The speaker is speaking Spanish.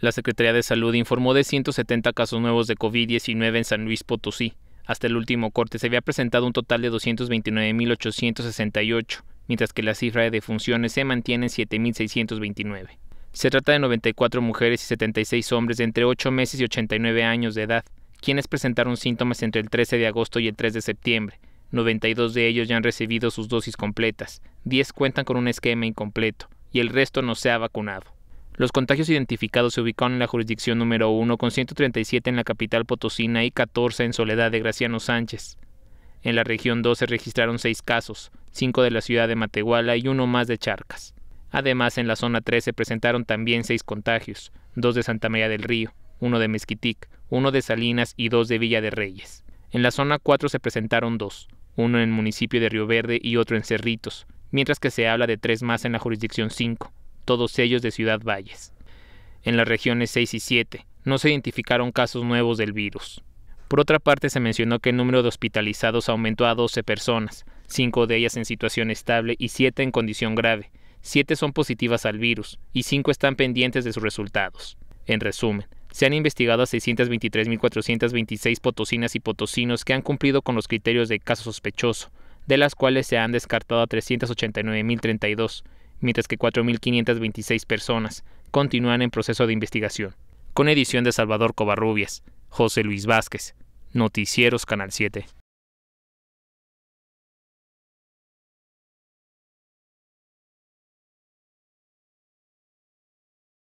La Secretaría de Salud informó de 170 casos nuevos de COVID-19 en San Luis Potosí. Hasta el último corte se había presentado un total de 229.868, mientras que la cifra de defunciones se mantiene en 7.629. Se trata de 94 mujeres y 76 hombres de entre 8 meses y 89 años de edad, quienes presentaron síntomas entre el 13 de agosto y el 3 de septiembre. 92 de ellos ya han recibido sus dosis completas, 10 cuentan con un esquema incompleto y el resto no se ha vacunado. Los contagios identificados se ubicaron en la jurisdicción número 1 con 137 en la capital Potosina y 14 en Soledad de Graciano Sánchez. En la región 2 se registraron seis casos, cinco de la ciudad de Matehuala y uno más de Charcas. Además, en la zona 3 se presentaron también seis contagios, dos de Santa María del Río, uno de Mezquitic, uno de Salinas y dos de Villa de Reyes. En la zona 4 se presentaron dos, uno en el municipio de Río Verde y otro en Cerritos, mientras que se habla de tres más en la jurisdicción 5, todos ellos de Ciudad Valles. En las regiones 6 y 7 no se identificaron casos nuevos del virus. Por otra parte, se mencionó que el número de hospitalizados aumentó a 12 personas, 5 de ellas en situación estable y 7 en condición grave. 7 son positivas al virus y 5 están pendientes de sus resultados. En resumen, se han investigado a 623.426 potosinas y potosinos que han cumplido con los criterios de caso sospechoso, de las cuales se han descartado a 389.032 mientras que 4.526 personas continúan en proceso de investigación. Con edición de Salvador Covarrubias, José Luis Vázquez, Noticieros Canal 7.